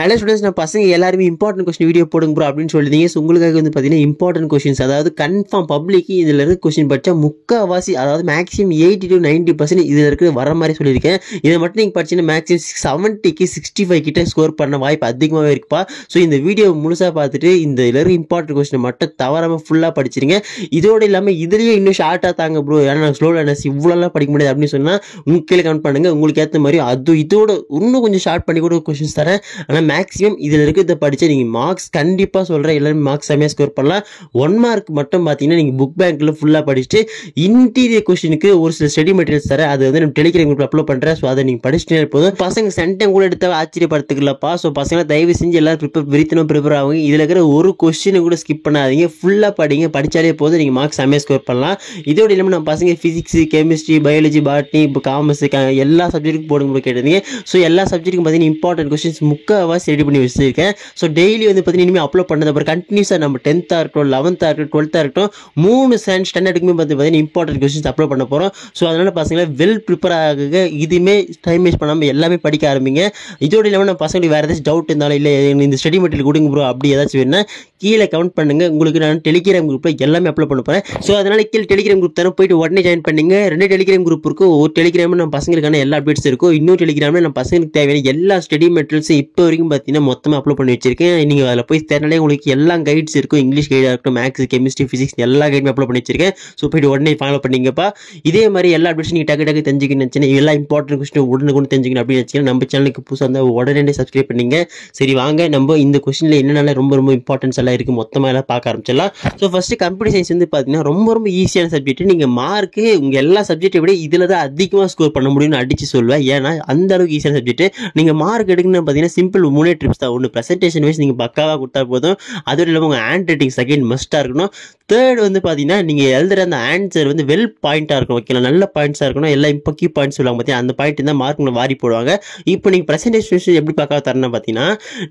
and students நான் பசங்க எல்லாருமே இம்பார்ட்டன்ட் கொஸ்டின் வீடியோ போடுங்க ப்ரோ அப்படின்னு சொல்லியிருந்தீங்க ஸோ உங்களுக்காக வந்து பார்த்தீங்கன்னா இம்பார்ட்டன்ட் கொஸ்டின்ஸ் அதாவது கன்ஃபார்ம் பப்ளிக் இதில் இருக்க கொஸ்டின் படித்தா முக்கால்வாசி அதாவது maximum eighty to ninety percent இதில் இருக்கிற வர மாதிரி சொல்லியிருக்கேன் இதை மட்டும் நீங்கள் படிச்சீங்கன்னா மேக்ஸிமம் செவன்ட்டிக்கு சிக்ஸ்டி ஃபைவ் கிட்ட ஸ்கோர் பண்ண வாய்ப்பு அதிகமாகவே இருக்குப்பா ஸோ இந்த வீடியோ முழுசாக பார்த்துட்டு இந்த இதில் இருக்க இம்பார்ட்டன்ட் கொஸ்டின் மட்டும் தவறாமல் ஃபுல்லாக படிச்சிருங்க இதோடு இல்லாமல் இதுலேயே இன்னும் ஷார்ட்டாக தாங்க ப்ரோ ஏன்னா நான் ஸ்லோவில் என்ன இவ்வளோலாம் படிக்க முடியாது அப்படின்னு சொன்னால் உங்களுக்கு கமெண்ட் பண்ணுங்கள் உங்களுக்கு ஏற்ற மாதிரி அது இதோட இன்னும் கொஞ்சம் ஷார்ட் பண்ணி கூட கொஸ்டின்ஸ் தரேன் ஆனால் மேக்ஸிமம் இதில் இருக்கிறத படித்து நீங்கள் மார்க்ஸ் கண்டிப்பாக சொல்கிறேன் எல்லாருமே மார்க்ஸ் செம்மையாக ஸ்கோர் பண்ணலாம் ஒன் மார்க் மட்டும் பார்த்தீங்கன்னா நீங்கள் புக் பேங்க்கில் ஃபுல்லாக படிச்சுட்டு இன்டீரியர் கொஸ்டினுக்கு ஒரு சில ஸ்டடி மெட்டீரியல்ஸ் தர அது வந்து நம்ம டெலிகிராம் குரூப்பில் அப்லோட் பண்ணுறேன் ஸோ அதை நீங்கள் படிச்சுட்டே போதும் பசங்க சென்டம் கூட எடுத்தால் ஆச்சரியப்படுத்துக்கலப்பா ஸோ பசங்களை தயவு செஞ்சு எல்லாரும் ப்ரிப்பேர் விரித்தனும் ப்ரிப்பேர் ஆகும் இதில் இருக்கிற ஒரு கொஸ்டினை கூட ஸ்கிப் பண்ணாதீங்க ஃபுல்லாக படிங்க படித்தாலே போதும் நீங்கள் மார்க்ஸ் செம்மையாக ஸ்கோர் பண்ணலாம் இதோட இல்லாமல் நம்ம பசங்க ஃபிசிக்ஸ் கெமிஸ்ட்ரி பயாலஜி பாட்னி இப்போ காமர்ஸ் எல்லா சப்ஜெக்ட்டுக்கும் போடுங்க கேட்டுருந்தீங்க ஸோ எல்லா சப்ஜெக்ட்டுக்கும் பார்த்தீங்கன்னா இம்பார்ட்டன்ட் கொஸ்டின்ஸ் முக்க ஹவர்ஸ் ரெடி பண்ணி வச்சுருக்கேன் ஸோ டெய்லி வந்து பார்த்தீங்கன்னா இனிமேல் அப்லோட் பண்ணது அப்புறம் கண்டினியூஸாக நம்ம டென்த்தாக இருக்கட்டும் லெவன்த்தாக இருக்கட்டும் டுவெல்த்தாக இருக்கட்டும் மூணு ஸ்டாண்ட் ஸ்டாண்டர்டுக்குமே வந்து பார்த்தீங்கன்னா இம்பார்ட்டன்ட் கொஸ்டின்ஸ் அப்லோட் பண்ண போகிறோம் ஸோ அதனால் பசங்களை வெல் ப்ரிப்பேர் ஆக இதுவுமே டைம் வேஸ்ட் பண்ணாமல் எல்லாமே படிக்க ஆரம்பிங்க இதோட இல்லாமல் நம்ம பசங்களுக்கு வேறு ஏதாச்சும் டவுட் இருந்தாலும் இல்லை இந்த ஸ்டடி மெட்டீரியல் கொடுங்க ப்ரோ அப்படி ஏதாச்சும் வேணும் கீழே கமெண்ட் பண்ணுங்கள் உங்களுக்கு நான் டெலிகிராம் குரூப்பில் எல்லாமே அப்லோட் பண்ண போகிறேன் ஸோ அதனால் கீழே டெலிகிராம் குரூப் தானே போயிட்டு உடனே ஜாயின் பண்ணுங்க ரெண்டு டெலிகிராம் குரூப் இருக்கும் ஒரு டெலிகிராமில் நம்ம பசங்களுக்கான எல்லா அப்டேட்ஸ் இருக்கும் இன்னொரு டெலிகிராமில் நம்ம பசங்களுக்கு தேவையான எல்லா ஸ்டடி மெட்டீரியல்ஸும் இப்போ வரைக்கும் பார்த்தீங்கன்னா மொத்தமாக அப்லோட் பண்ணி வச்சிருக்கேன் நீங்கள் அதில் போய் தேடினாலே உங்களுக்கு எல்லா கைட்ஸ் இருக்கும் இங்கிலீஷ் கைடாக இருக்கும் மேக்ஸ் கெமிஸ்ட்ரி ஃபிசிக்ஸ் எல்லா கைடுமே அப்லோட் பண்ணி வச்சிருக்கேன் ஸோ போய்ட்டு உடனே ஃபாலோ பண்ணிங்கப்பா இதே மாதிரி எல்லா அப்டேஷன் நீங்கள் டக்கு டக்கு தெரிஞ்சுக்கணும் நினச்சினா எல்லா இம்பார்ட்டன்ட் கொஸ்டின் உடனே கொண்டு தெரிஞ்சுக்கணும் அப்படின்னு நினச்சிங்கன்னா நம்ம சேனலுக்கு புதுசாக இருந்தால் உடனே சப்ஸ்கிரைப் பண்ணிங்க சரி வாங்க நம்ம இந்த கொஸ்டினில் என்னென்ன ரொம்ப ரொம்ப இம்பார்ட்டன்ஸ் எல்லாம் இருக்குது மொத்தமாக எல்லாம் பார்க்க ஆரம்பிச்சிடலாம் ஸோ ஃபஸ்ட்டு கம்ப்யூட்டர் சயின்ஸ் வந்து பார்த்தீங்கன்னா ரொம்ப ரொம்ப ஈஸியான சப்ஜெக்ட் நீங்கள் மார்க்கு உங்கள் எல்லா சப்ஜெக்ட்டை விட இதில் தான் அதிகமாக ஸ்கோர் பண்ண முடியும்னு அடித்து சொல்லுவேன் ஏன்னா அந்த அளவுக்கு ஈஸியான சப்ஜெக்ட் நீங்கள் மார்க் எடுக்கணும்னு பார்த்தீங்கன்னா சிம்பிள் சிம்பிள் மூணே ட்ரிப்ஸ் தான் ஒன்று ப்ரெசன்டேஷன் வைஸ் நீங்கள் பக்காவாக கொடுத்தா போதும் அதுவும் இல்லாமல் உங்கள் ஹேண்ட் ரைட்டிங் செகண்ட் மஸ்ட்டாக இருக்கணும் தேர்ட் வந்து பார்த்தீங்கன்னா நீங்கள் எழுதுகிற அந்த ஆன்சர் வந்து வெல் பாயிண்ட்டாக இருக்கணும் ஓகேங்களா நல்ல பாயிண்ட்ஸாக இருக்கணும் எல்லாம் இப்போ கீ பாயிண்ட்ஸ் சொல்லுவாங்க பார்த்தீங்கன்னா அந்த பாயிண்ட் தான் மார்க் வாரி போடுவாங்க இப்போ நீங்கள் ப்ரெசன்டேஷன் எப்படி பார்க்க தரணும் பார்த்தீங்கன்னா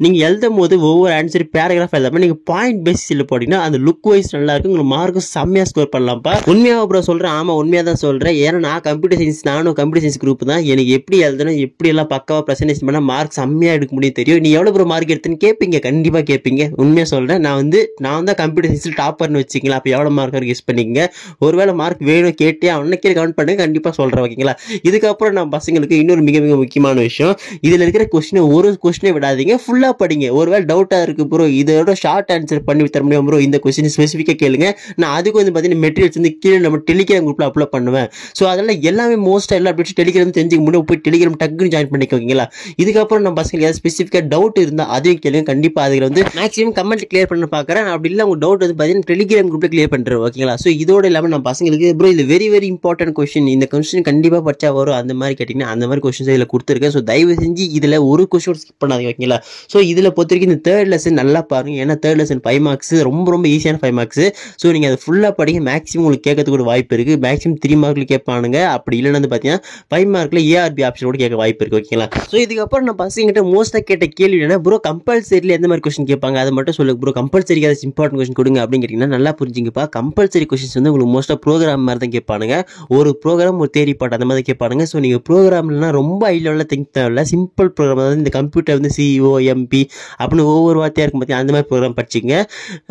நீங்கள் எழுதும் போது ஒவ்வொரு ஆன்சர் பேராகிராஃப் எழுதாமல் நீங்கள் பாயிண்ட் பேசிஸில் போட்டிங்கன்னா அந்த லுக் வைஸ் நல்லா இருக்கும் உங்களுக்கு மார்க்கும் செம்மையாக ஸ்கோர் பண்ணலாம்ப்பா உண்மையாக அப்புறம் சொல்கிறேன் ஆமாம் உண்மையாக தான் சொல்கிறேன் ஏன்னா நான் கம்ப்யூட்டர் சயின்ஸ் நானும் கம்ப்யூட்டர் சயின்ஸ் குரூப் தான் எனக்கு எப்படி எழுதணும் எப்படி எல்லாம் பக்காவாக ப்ரெசன்டேஷன் பண்ணால் மார்க் செம்மையாக எடுக்க முடியும் தெரியும் நீ எவ்வளோ மார்க் எடுத்துன்னு கேட்பீங்க கண்டிப்பாக கேட்பீங்க உண்மையாக சொல்கிறேன் நான் வந்து நான் தான் கம்ப்யூட்டர் சயின்ஸில் டாப்பர்னு வச்சுக்கேன் ஓகேங்களா அப்போ எவ்வளோ மார்க் யூஸ் பண்ணிக்கங்க ஒருவேளை மார்க் வேணும் கேட்டே அவனை கீழே பண்ணுங்க கண்டிப்பாக சொல்கிறேன் ஓகேங்களா இதுக்கப்புறம் நான் பசங்களுக்கு இன்னொரு மிக மிக முக்கியமான விஷயம் இதில் இருக்கிற கொஸ்டினை ஒரு கொஸ்டினை விடாதீங்க ஃபுல்லாக படிங்க ஒருவேளை டவுட்டாக இருக்கு ப்ரோ இதோட ஷார்ட் ஆன்சர் பண்ணி தர முடியும் ப்ரோ இந்த கொஸ்டின் ஸ்பெசிஃபிக்காக கேளுங்க நான் அதுக்கு வந்து பார்த்தீங்கன்னா மெட்டீரியல்ஸ் வந்து கீழே நம்ம டெலிகிராம் குரூப்பில் அப்லோட் பண்ணுவேன் ஸோ அதெல்லாம் எல்லாமே மோஸ்ட்டாக எல்லாம் அப்படி டெலிகிராம் தெரிஞ்சுக்க முடியும் போய் டெலிகிராம் டக்குன்னு ஜாயின் பண்ணிக்கோங்களா இதுக்கப்புறம் நம்ம பசங்க ஏதாவது ஸ்பெசிஃபிக்காக டவுட் இருந்தால் அதையும் கேளுங்க கண்டிப்பாக அதில் வந்து மேக்ஸிமம் கமெண்ட் கிளியர் பண்ண பார்க்குறேன் அப்படி இல்லை உங்கள் டவுட் வந்து பார்த்தீங்கன்னா டெலிகிராம் குரூப் குரூப்பில் கிளியர் பண்ணுறேன் ஓகேங்களா ஸோ இதோட இல்லாமல் நான் பசங்களுக்கு ப்ரோ இது வெரி வெரி இம்பார்ட்டன்ட் கொஸ்டின் இந்த கொஸ்டின் கண்டிப்பாக படிச்சா வரும் அந்த மாதிரி கேட்டிங்கன்னா அந்த மாதிரி கொஸ்டின்ஸ் இதில் கொடுத்துருக்கேன் ஸோ தயவு செஞ்சு இதில் ஒரு கொஸ்டின் ஸ்கிப் பண்ணாதீங்க ஓகேங்களா ஸோ இதில் பொறுத்த வரைக்கும் இந்த தேர்ட் லெசன் நல்லா பாருங்கள் ஏன்னா தேர்ட் லெசன் ஃபைவ் மார்க்ஸ் ரொம்ப ரொம்ப ஈஸியான ஃபைவ் மார்க்ஸ் ஸோ நீங்கள் அதை ஃபுல்லாக படிங்க மேக்ஸிமம் உங்களுக்கு கேட்கறதுக்கு ஒரு வாய்ப்பு இருக்குது மேக்ஸிமம் த்ரீ மார்க்கில் கேட்பானுங்க அப்படி இல்லைன்னு வந்து பார்த்தீங்கன்னா ஃபைவ் மார்க்கில் ஏஆர்பி ஆப்ஷன் கூட கேட்க வாய்ப்பு இருக்குது ஓகேங்களா ஸோ இதுக்கப்புறம் நான் பசங்கிட்ட மோஸ்ட்டாக கேட்ட கேள்வி என்ன ப்ரோ கம்பல்சரியில் எந்த மாதிரி கொஸ்டின் கேட்பாங்க அதை மட்டும் சொல்லுங்க ப்ரோ கம்பல்சரிக்காக அதை இம்பார்ட்டன்ட் கொஸ்டின் கொடுங்க அப்படின்னு கேட்டிங்கன்னா நல்லா புரிஞ்சுங்கப்பா கம்பல்சரி கொஷின்ஸ் வந்து உங்களுக்கு மோஸ்ட்டாக ப்ரோக்ராம் மாதிரி தான் கேட்பானுங்க ஒரு ப்ரோக்ராம் ஒரு தேரி பாட்டு அந்த மாதிரி கேட்பானுங்க ஸோ நீங்கள் ப்ரோக்ராம்லாம் ரொம்ப ஹை லெவலில் திங்க் தேவையில்ல சிம்பிள் ப்ரோக்ராம் அதாவது இந்த கம்ப்யூட்டர் வந்து சிஓ எம்பி e அப்படின்னு ஒவ்வொரு வார்த்தையாக இருக்கும் பார்த்தீங்க அந்த மாதிரி ப்ரோக்ராம் படிச்சிங்க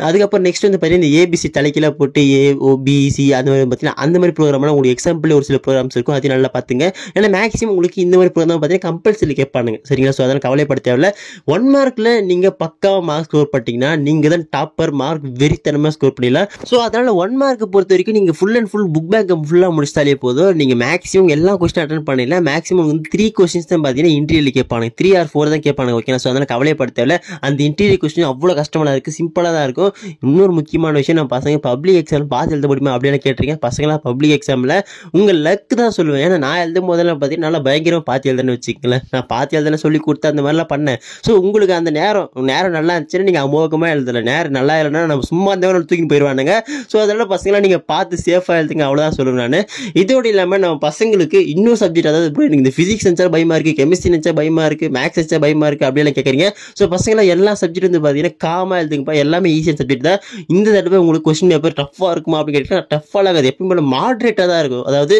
அதுக்கப்புறம் நெக்ஸ்ட் வந்து பார்த்தீங்கன்னா இந்த ஏபிசி தலைக்கெல்லாம் போட்டு ஏஓபிசி அந்த மாதிரி பார்த்தீங்கன்னா அந்த மாதிரி ப்ரோக்ராம்லாம் உங்களுக்கு எக்ஸாம்பிள் ஒரு சில ப்ரோக்ராம்ஸ் இருக்கும் அதையும் நல்லா பார்த்துங்க ஏன்னா மேக்ஸிமம் உங்களுக்கு இந்த மாதிரி ப்ரோக்ராம் பார்த்தீங்கன்னா கம்பல்சரி கேட்பானுங்க சரிங்களா ஸோ அதனால் கவலைப்பட தேவையில்ல ஒன் மார்க்கில் நீங்கள் பக்காவாக மார்க் ஸ்கோர் பண்ணிட்டீங்கன்னா நீங்கள் தான் டாப்பர் மார்க் வெறித்தனமாக ஸ்கோர் பண்ணிடலாம் ஸோ அதனால் ஒன் மார்க் பொறுத்த வரைக்கும் நீங்கள் ஃபுல் அண்ட் ஃபுல் புக் பேக்கை ஃபுல்லாக முடிச்சாலே போதும் நீங்கள் மேக்ஸிமம் எல்லா கொஸ்டின் அட்டன் பண்ணிடலாம் மேக்ஸிமம் வந்து த்ரீ கொஸ்டின்ஸ் தான் பார்த்தீங்கன்னா இன்டர்வியூவில் கேட்பாங்க த்ரீ ஆர் ஃபோர் தான் கேட்பாங்க ஓகேனா ஸோ அதனால் கவலைப்பட தேவையில்ல அந்த இன்டீரியர் கொஸ்டின் அவ்வளோ கஷ்டமாக இருக்குது சிம்பிளாக தான் இருக்கும் இன்னொரு முக்கியமான விஷயம் நான் பசங்க பப்ளிக் எக்ஸாம் பார்த்து எழுத முடியுமா அப்படின்னு கேட்டிருக்கேன் பசங்களாம் பப்ளிக் எக்ஸாமில் உங்கள் லக் தான் சொல்லுவேன் ஏன்னா நான் எழுதும் போதெல்லாம் பார்த்தீங்கன்னா நல்லா பயங்கரமாக பார்த்து எழுதுன்னு வச்சுக்கங்களேன் நான் பார்த்து எழுதுன்னு சொல்லி கொடுத்து அந்த மாதிரிலாம் பண்ணேன் ஸோ உங்களுக்கு அந்த நேரம் நேரம் நல்லா இருந்துச்சுன்னா நீங்கள் அமோகமாக எழுதலை நேரம் நல்லா இல்லைன்னா நம்ம சும்மா இருந்தவங்க தூக்கி போயிடுவாங்க சொல்லுவானுங்க ஸோ அதனால் பசங்களாம் நீங்கள் பார்த்து சேஃபாக எழுதுங்க அவ்வளோதான் சொல்லுவேன் நான் இதோடு இல்லாமல் நம்ம பசங்களுக்கு இன்னும் சப்ஜெக்ட் அதாவது இப்போ நீங்கள் இந்த ஃபிசிக்ஸ் நினச்சா பயமாக இருக்குது கெமிஸ்ட்ரி நினச்சா பயமாக இருக்குது மேக்ஸ் நினச்சா பயமாக இருக்குது அப்படிலாம் கேட்குறீங்க ஸோ பசங்களாம் எல்லா சப்ஜெக்ட் வந்து பார்த்தீங்கன்னா காமாக எழுதுங்கப்பா எல்லாமே ஈஸியான சப்ஜெக்ட் தான் இந்த தடவை உங்களுக்கு கொஸ்டின் பேப்பர் டஃப்பாக இருக்குமா அப்படின்னு கேட்டிங்கன்னா டஃப்பாக ஆகாது போல மாட்ரேட்டாக தான் இருக்கும் அதாவது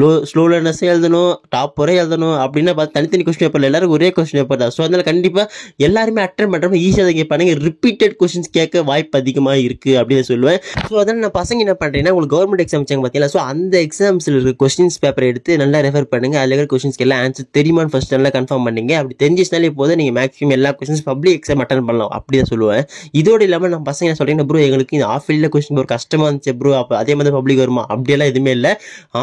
லோ ஸ்லோ லேர்னஸ்ஸே எழுதணும் டாப் ஒரே எழுதணும் அப்படின்னா பார்த்து தனித்தனி கொஸ்டின் பேப்பர் எல்லாருக்கும் ஒரே கொஸ்டின் பேப்பர் தான் ஸோ அதனால் கண்டிப்பாக எல்லாருமே அட்டன் பண்ணுறப்ப ஈஸியாக தான் கேட்பாங்க ரிப்பீட்டட் கொஸ்டின்ஸ் கேட்க வாய்ப்பு அதிகமாக இருக்குது அப்படின்னு சொல்லுவேன் சொல்கிறேன் ஸோ அதனால் நான் பசங்க என்ன பண்ணுறேன்னா உங்களுக்கு கவர்மெண்ட் எக்ஸாம் வச்சாங்க பார்த்தீங்களா ஸோ அந்த எக்ஸாம்ஸில் இருக்க கொஸ்டின்ஸ் பேப்பர் எடுத்து நல்லா ரெஃபர் பண்ணுங்கள் அதில் இருக்கிற கொஸ்டின்ஸ்க்கு எல்லாம் ஆன்சர் தெரியுமான்னு ஃபஸ்ட் நல்லா கன்ஃபார்ம் பண்ணுங்க அப்படி தெரிஞ்சிச்சுனாலே போதும் நீங்கள் மேக்ஸிமம் எல்லா கொஸ்டின்ஸ் பப்ளிக் எக்ஸாம் அட்டன் பண்ணலாம் அப்படி தான் சொல்லுவேன் இதோடு இல்லாமல் நான் பசங்க என்ன சொல்கிறேன் ப்ரோ எங்களுக்கு இந்த ஆஃப் ஃபீல்டில் கொஸ்டின் ஒரு கஷ்டமாக இருந்துச்சு ப்ரோ அப்போ அதே மாதிரி பப்ளிக் வருமா அப்படியெல்லாம் எதுவுமே இல்லை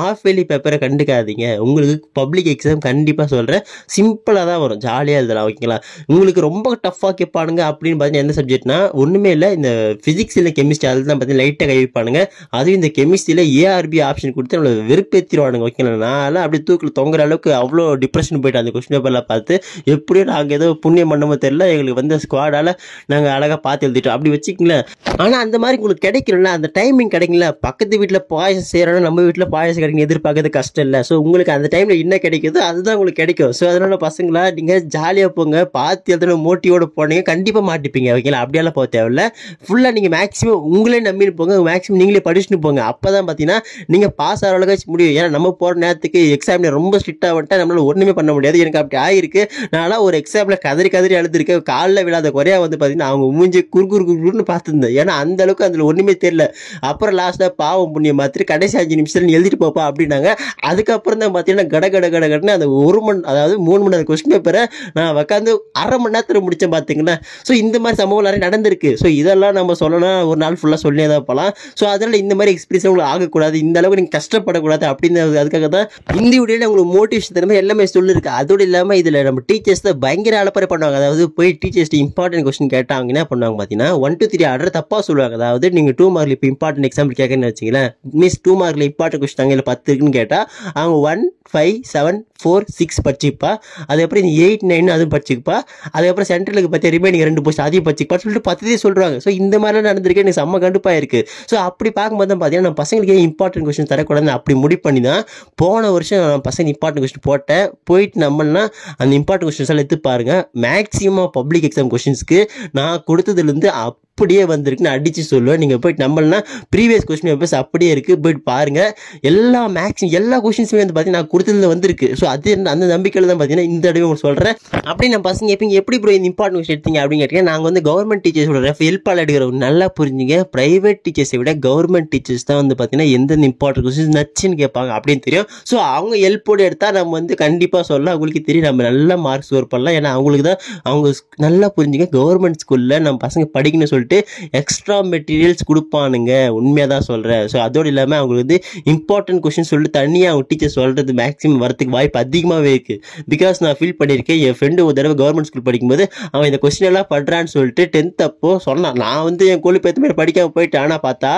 ஆஃப் ஃபீல்டு பேப்பரை கண்டுக்காதீங்க உங்களுக்கு பப்ளிக் எக்ஸாம் கண்டிப்பாக சொல்கிறேன் சிம்பிளாக தான் வரும் ஜாலியாக எழுதலாம் ஓகேங்களா உங்களுக்கு ரொம்ப டஃப்பாக கேட்பானுங்க அப்படின்னு பார்த்தீங்கன்னா எந்த சப்ஜெக்ட்னா ஒன்றுமே இல்லை இந்த ஃபிசிக்ஸ் இல்லை கெமிஸ்ட்ரி தான் பார்த்து லைட்டாக கழிப்பானுங்க அதுவும் இந்த கெமிஸ்ட்ரியில் ஏஆர்பி ஆப்ஷன் கொடுத்து நம்மளை வெறுப்பேற்றிடுவானுங்க ஓகேங்களா நான்லாம் அப்படியே தூக்கில் தொங்குற அளவுக்கு அவ்வளோ டிப்ரெஷன் போயிட்டு அந்த கொஸ்டின் பேப்பரில் பார்த்து எப்படியும் நாங்கள் ஏதோ புண்ணியம் பண்ணமோ தெரில எங்களுக்கு வந்து ஸ்குவாடால் நாங்கள் அழகாக பார்த்து எழுதிட்டோம் அப்படி வச்சுக்கங்களேன் ஆனால் அந்த மாதிரி உங்களுக்கு கிடைக்கல அந்த டைமிங் கிடைக்கல பக்கத்து வீட்டில் பாயசம் செய்கிறோன்னா நம்ம வீட்டில் பாயசம் கிடைக்கும் எதிர்பார்க்கறது கஷ்டம் இல்லை ஸோ உங்களுக்கு அந்த டைமில் என்ன கிடைக்குதோ அதுதான் உங்களுக்கு கிடைக்கும் ஸோ அதனால் பசங்களா நீங்கள் ஜாலியாக போங்க பார்த்து எழுதணும் மோட்டிவோடு போனீங்க கண்டிப்பாக மாட்டிப்பீங்க ஓகேங்களா அப்படியெல்லாம் போக தேவையில்ல ஃபுல்லாக நீங்கள் மேக்ஸிமம் உங்களே நம்பிட்டு போங்க மேக்ஸிமம் நீங்களே படிச்சுட்டு போங்க அப்போ தான் பார்த்தீங்கன்னா நீங்கள் பாஸ் ஆகிற அளவுக்கு முடியும் ஏன்னா நம்ம போகிற நேரத்துக்கு எக்ஸாமில் ரொம்ப ஸ்ட்ரிக்டாக வந்துட்டு நம்மளால் ஒன்றுமே பண்ண முடியாது எனக்கு அப்படி ஆகிருக்கு நான்லாம் ஒரு எக்ஸாமில் கதறி கதறி அழுதுருக்கேன் காலில் விழாத குறையாக வந்து பார்த்தீங்கன்னா அவங்க மூஞ்சி குறு குறுன்னு பார்த்துருந்தேன் ஏன்னா அந்த அளவுக்கு அதில் ஒன்றுமே தெரியல அப்புறம் லாஸ்ட்டாக பாவம் புண்ணியம் மாத்திரி கடைசி அஞ்சு நிமிஷத்தில் எழுதிட்டு போப்பா அப்படின்னாங்க அதுக்கப்புறம் தான் பார்த்தீங்கன்னா கட கட கட கடன்னு அந்த ஒரு மணி அதாவது மூணு மணி நேரம் கொஸ்டின் பேப்பரை நான் உட்காந்து அரை மணி நேரத்தில் முடித்தேன் பார்த்தீங்கன்னா ஸோ இந்த மாதிரி சம்பவம் நிறைய நடந்திருக்கு ஸோ இதெல்லாம் நம்ம சொல்லணும் ஒரு நாள் ஃபுல்லாக சொல்லி சொல்லிட்டே தான் போகலாம் ஸோ அதனால் இந்த மாதிரி எக்ஸ்பீரியன்ஸ் உங்களுக்கு ஆகக்கூடாது இந்த அளவுக்கு நீங்கள் கஷ்டப்படக்கூடாது அப்படின்னு அதுக்காக தான் இந்த வீடியோவில் உங்களுக்கு மோட்டிவேஷன் திறமை எல்லாமே சொல்லியிருக்கு அதோடு இல்லாமல் இதில் நம்ம டீச்சர்ஸ் தான் பயங்கர அலப்பறை பண்ணுவாங்க அதாவது போய் டீச்சர்ஸ் இம்பார்ட்டன்ட் கொஸ்டின் கேட்டாங்க என்ன பண்ணுவாங்க பார்த்தீங்கன்னா ஒன் டூ த்ரீ ஆர்டர் தப்பாக சொல்லுவாங்க அதாவது நீங்கள் டூ மார்க்கில் இப்போ இம்பார்ட்டன்ட் எக்ஸாம்பிள் கேட்குறேன்னு வச்சுங்களேன் மீன்ஸ் டூ மார்க்கில் இம்பார்ட்டன்ட் கொஸ்டின் அங்கே இல்லை பத்து இருக்குன்னு கேட்டால் அவங்க one five seven four six படிச்சுப்பா அதுக்கப்புறம் இந்த எயிட் நைன் அதுவும் படிச்சுப்பா அதுக்கப்புறம் சென்ட்ரலுக்கு பற்றி ரிமைனிங் ரெண்டு போஸ்ட் அதையும் படிச்சுப்பா சொல்லிட்டு பத்ததே சொல்கிறாங்க ஸோ இந்த மாதிரிலாம் நடந்திருக்கு எனக்கு செம்ம கண்டுப்பா ஆயிருக்கு ஸோ அப்படி பார்க்கும்போது பார்த்தீங்கன்னா நம்ம பசங்களுக்கு இம்பார்ட்டன் கொஸ்டின் தரக்கூடாதுன்னு அப்படி முடிவு பண்ணி தான் போன வருஷம் நான் பசங்க இம்பார்ட்டன்ட் கொஸ்டின் போட்டேன் போயிட்டு நம்மனா அந்த இம்பார்ட்டன்ட் கொஸ்டின்ஸ் எல்லாம் எடுத்து பாருங்கள் மேக்ஸிமம் பப்ளிக் எக்ஸாம் கொஸ்டின்ஸ்க்கு நான் கொடுத்ததுலேருந்து அப் அப்படியே வந்திருக்குன்னு அடித்து சொல்லுவேன் நீங்கள் போய்ட்டு நம்மளனா ப்ரீவியஸ் கொஸ்டின் பேப்பர்ஸ் அப்படியே இருக்குது போய்ட்டு பாருங்கள் எல்லா மேக்ஸிமம் எல்லா கொஸ்டின்ஸுமே வந்து பார்த்தீங்கன்னா நான் கொடுத்ததுல வந்திருக்கு ஸோ அது அந்த நம்பிக்கையில் தான் பார்த்தீங்கன்னா இந்த தடவை உங்களுக்கு சொல்கிறேன் அப்படி நான் பசங்க எப்படி எப்படி ப்ரோ இந்த இம்பார்ட்டன்ட் கொஸ்டின் எடுத்தீங்க அப்படின்னு கேட்டீங்கன்னா நாங்கள் வந்து கவர்மெண்ட் டீச்சர்ஸோட ஹெல்ப்பால் எடுக்கிற நல்லா புரிஞ்சுங்க ப்ரைவேட் ப்ரைவேட் டீச்சர்ஸை விட கவர்மெண்ட் டீச்சர்ஸ் தான் வந்து பார்த்தீங்கன்னா எந்தெந்த இம்பார்ட்டன் கொஸ்டின்ஸ் நச்சுன்னு கேட்பாங்க அப்படின்னு தெரியும் ஸோ அவங்க ஹெல்ப்போடு எடுத்தால் நம்ம வந்து கண்டிப்பாக சொல்லலாம் அவங்களுக்கு தெரியும் நம்ம நல்லா மார்க்ஸ் ஸ்கோர் பண்ணலாம் ஏன்னா அவங்களுக்கு தான் அவங்க நல்லா புரிஞ்சுங்க கவர்மெண்ட் ஸ்கூலில் நம்ம பசங்க படிக்கணும்னு சொல்லிட்டு எக்ஸ்ட்ரா மெட்டீரியல்ஸ் கொடுப்பானுங்க உண்மையாக தான் சொல்கிறேன் ஸோ அதோடு இல்லாமல் அவங்களுக்கு வந்து இம்பார்ட்டன்ட் கொஷின் சொல்லிட்டு தனியாக அவங்க டீச்சர் சொல்கிறது மேக்ஸிமம் வரதுக்கு வாய்ப்பு அதிகமாகவே இருக்குது பிகாஸ் நான் ஃபீல் பண்ணியிருக்கேன் என் ஃப்ரெண்டு ஒரு தடவை கவர்மெண்ட் ஸ்கூல் படிக்கும்போது அவன் இந்த கொஸ்டின் எல்லாம் படுறான்னு சொல்லிட்டு டென்த் அப்போ சொன்னான் நான் வந்து என் கோழி பேத்து மாதிரி படிக்காமல் போயிட்டு ஆனால் பார்த்தா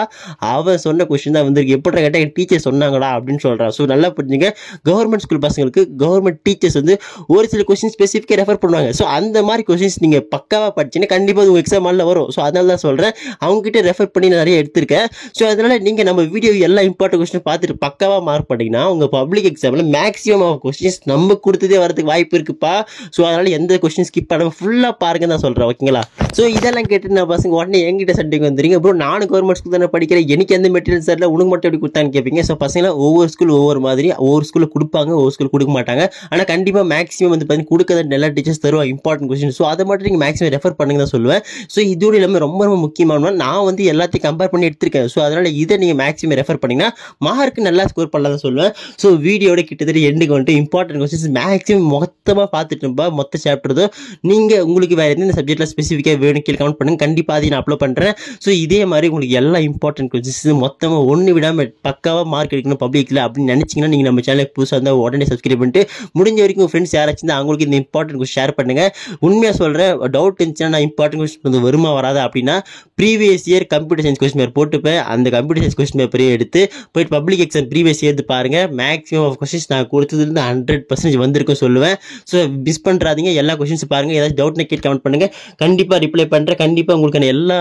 அவன் சொன்ன கொஷின் தான் வந்திருக்கு எப்படி கேட்டால் டீச்சர் சொன்னாங்களா அப்படின்னு சொல்கிறான் ஸோ நல்லா புரிஞ்சுங்க கவர்மெண்ட் ஸ்கூல் பசங்களுக்கு கவர்மெண்ட் டீச்சர்ஸ் வந்து ஒரு சில கொஷின் ஸ்பெசிஃபிக்காக ரெஃபர் பண்ணுவாங்க ஸோ அந்த மாதிரி கொஷின்ஸ் நீங்கள் பக்காவாக படிச்சுன்னா கண்டிப்பாக உங்கள் எக்ஸாம் எல்லாம் வரும் ஸோ அதனால தான் சொல்கிறேன் அவங்ககிட்ட ரெஃபர் பண்ணி நிறைய எடுத்திருக்கேன் ஸோ அதனால் நீங்கள் நம்ம வீடியோ எல்லா இம்பார்ட்டன் கொஸ்டின் பார்த்துட்டு பக்காவாக மார்க் பண்ணிங்கன்னா உங்கள் பப்ளிக் எக்ஸாமில் மேக்ஸிமம் கொஸ்டின்ஸ் நம்ம கொடுத்ததே வரதுக்கு வாய்ப்பு இருக்குப்பா ஸோ அதனால் எந்த கொஸ்டின் ஸ்கிப் பண்ணாமல் ஃபுல்லாக பாருங்க தான் சொல்கிறேன் ஓகேங்களா ஸோ இதெல்லாம் கேட்டு நான் பசங்க உடனே எங்கிட்ட சண்டைக்கு வந்துடுங்க ப்ரோ நான் நானும் கவர்மெண்ட் ஸ்கூல் தானே படிக்கிறேன் எனக்கு எந்த மெட்டீரியல் சரியில்லை உனக்கு மட்டும் எப்படி கொடுத்தான்னு கேட்பீங்க ஸோ பசங்களை ஒவ்வொரு ஸ்கூல் ஒவ்வொரு மாதிரி ஒவ்வொரு ஸ்கூலில் கொடுப்பாங்க ஒவ்வொரு ஸ்கூல் கொடுக்க மாட்டாங்க ஆனால் கண்டிப்பாக மேக்ஸிமம் வந்து பார்த்தீங்கன்னா கொடுக்கறது நல்லா டீச்சர்ஸ் தருவாங்க இம்பார்ட்டன்ட் கொஸ்டின் ஸோ அதை மட்டும் நீங்கள் மேக்ஸிமம் ரெஃபர் பண்ணுங்க தான் சொல்லுவேன் ஸோ இதோடு இல்லாமல் ரொம்ப ரொம்ப முக்கியமான நான் வந்து எல்லாத்தையும் கம்பேர் பண்ணி எடுத்திருக்கேன் ஸோ அதனால் இதை நீங்கள் மேக்ஸிமம் ரெஃபர் பண்ணிங்கன்னா மார்க் நல்லா ஸ்கோர் பண்ணலாம் சொல்லுவேன் ஸோ வீடியோட கிட்டத்தட்ட எண்டுக்கு வந்துட்டு இம்பார்ட்டன்ட் கொஸ்டின்ஸ் மேக்ஸிமம் மொத்தமாக பார்த்துட்டுப்பா மொத்த சாப்டர்தோ நீங்கள் உங்களுக்கு வேறு எந்த சப்ஜெக்ட்டில் ஸ்பெசிஃபிக்காக வேணும் கீழே கமெண்ட் பண்ணுங்க கண்டிப்பாக அதை நான் அப்லோட் பண்ணுறேன் ஸோ இதே மாதிரி மாதிரி உங்களுக்கு எல்லா இம்பார்ட்டன்ட் கொஸ்டின்ஸ் மொத்தமாக ஒன்று விடாமல் பக்காவாக மார்க் எடுக்கணும் பப்ளிக்கில் அப்படின்னு நினச்சிங்கன்னா நீங்கள் நம்ம சேனலுக்கு புதுசாக இருந்தால் உடனே சப்ஸ்கிரைப் பண்ணிட்டு முடிஞ்ச வரைக்கும் ஃப்ரெண்ட்ஸ் யாராச்சும் இருந்தால் அவங்களுக்கு இந்த இம்பார்ட்டன்ட் கொஸ்டின் ஷேர் பண்ணுங்கள் உண்மையாக சொல்கிறேன் டவுட் இருந்துச்சுன்னா நான் இம்பார்ட்டன் கொஸ்டின் வந்து வருமா வராது அப்படின்னா previous year computer science question paper போட்டுப்பேன் அந்த கம்ப்யூட்டர் சயின்ஸ் கொஸ்டின் பேப்பரையும் எடுத்து போயிட்டு பப்ளிக் எக்ஸாம் ப்ரீவியஸ் இயர் பாருங்கள் மேக்ஸிமம் ஆஃப் கொஸ்டின்ஸ் நான் கொடுத்ததுலேருந்து ஹண்ட்ரட் பர்சன்டேஜ் வந்திருக்கும் சொல்லுவேன் ஸோ மிஸ் பண்ணுறாதீங்க எல்லா கொஸ்டின்ஸ் பாருங்கள் ஏதாவது டவுட்னா கேட்டு கமெண்ட் பண்ணுங்கள் கண்டிப்பாக ரிப்ளை பண்ணுறேன் கண்டிப்பாக உங்களுக்கான எல்லா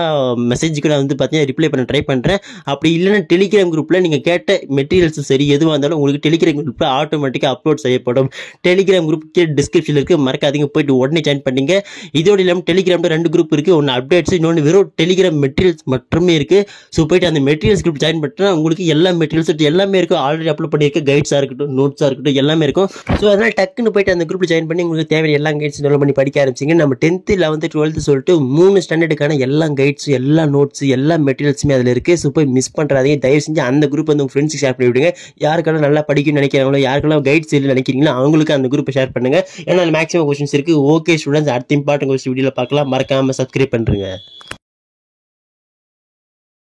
மெசேஜுக்கும் நான் வந்து பார்த்தீங்கன்னா எல்லாத்தையும் ரிப்ளை பண்ண ட்ரை பண்ணுறேன் அப்படி இல்லைன்னா டெலிகிராம் குரூப்பில் நீங்கள் கேட்ட மெட்டீரியல்ஸ் சரி எதுவாக இருந்தாலும் உங்களுக்கு டெலிகிராம் குரூப்பில் ஆட்டோமேட்டிக்காக அப்லோட் செய்யப்படும் டெலிகிராம் குரூப் கீழே டிஸ்கிரிப்ஷனில் இருக்குது மறக்காதீங்க போயிட்டு உடனே ஜாயின் பண்ணிங்க இதோட இல்லாமல் டெலிகிராமில் ரெண்டு குரூப் இருக்குது ஒன்று அப்டேட்ஸ் இன்னொன்று வெறும் டெலிகிராம் மெட்டீரியல்ஸ் மட்டுமே இருக்குது ஸோ போயிட்டு அந்த மெட்டீரியல்ஸ் குரூப் ஜாயின் பண்ணுறேன் உங்களுக்கு எல்லா மெட்டீரியல்ஸ் எல்லாமே இருக்கும் ஆல்ரெடி அப்லோட் பண்ணியிருக்க கைட்ஸாக இருக்கட்டும் நோட்ஸாக இருக்கட்டும் எல்லாமே இருக்கும் ஸோ அதனால் டக்குன்னு போயிட்டு அந்த குரூப்பில் ஜாயின் பண்ணி உங்களுக்கு தேவையான எல்லா கைட்ஸும் டெவலப் பண்ணி படிக்க ஆரம்பிச்சிங்க நம்ம டென்த்து லெவன்த்து டுவெல்த்து சொல்லிட்டு மூணு ஸ்டாண்டர்டுக்கான எல்லா கைட்ஸும் எல்லா நோட்ஸு எல்லா மெட்டீரியல்ஸுமே அதில் இருக்குது ஸோ போய் மிஸ் பண்ணுறாதே தயவு செஞ்சு அந்த குரூப் வந்து உங்கள் ஃப்ரெண்ட்ஸுக்கு ஷேர் பண்ணி விடுங்க யாருக்கெல்லாம் நல்லா படிக்கணும்னு நினைக்கிறாங்களோ யாருக்கெல்லாம் கைட்ஸ் இல்லை நினைக்கிறீங்களோ அவங்களுக்கு அந்த குரூப்பை ஷேர் பண்ணுங்க ஏன்னா மேக்ஸிமம் கொஸ்டின்ஸ் இருக்குது ஓகே ஸ்டூடெண்ட்ஸ் அடுத்த இம்பார்ட்டன்ட் கொஸ்டின் வீடியோவில் பார்க்கலாம் மறக்காமல் சப்ஸ்கிரைப் பண்ணுறேங்க